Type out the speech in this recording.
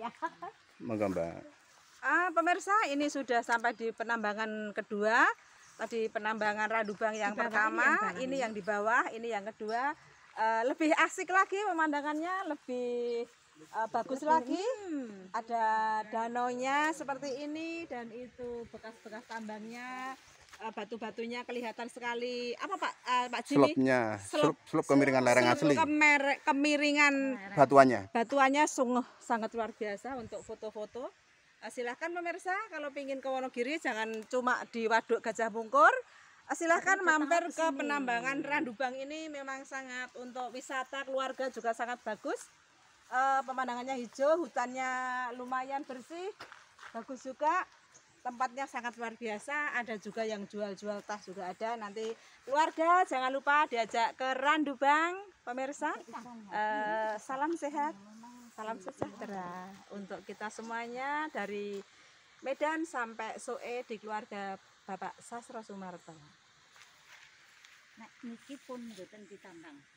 saya. Monggo Ah, pemirsa, ini sudah sampai di penambangan kedua. Tadi penambangan radubang yang pertama, yang ini yang di bawah, ini yang kedua. Uh, lebih asik lagi pemandangannya, lebih uh, bagus lagi. Ada danau-nya seperti ini dan itu bekas-bekas tambangnya. Eh, batu-batunya kelihatan sekali. Apa Pak? Uh, Pak Jimmy? slopnya slop, slop kemiringan lereng asli. Kemer, kemiringan batuannya. Batuannya sungguh sangat luar biasa untuk foto-foto. Uh, silahkan pemirsa kalau ingin ke Wonogiri jangan cuma di Waduk Gajah Bungkur. Uh, silahkan mampir ke sini. penambangan Randubang ini memang sangat untuk wisata keluarga juga sangat bagus. Uh, pemandangannya hijau, hutannya lumayan bersih, bagus juga tempatnya sangat luar biasa ada juga yang jual-jual tas juga ada nanti keluarga jangan lupa diajak ke Randubang pemirsa eh, salam sehat salam sejahtera untuk kita semuanya dari Medan sampai Soe di keluarga Bapak Sasro Sumarto Nek niki pun ditandang.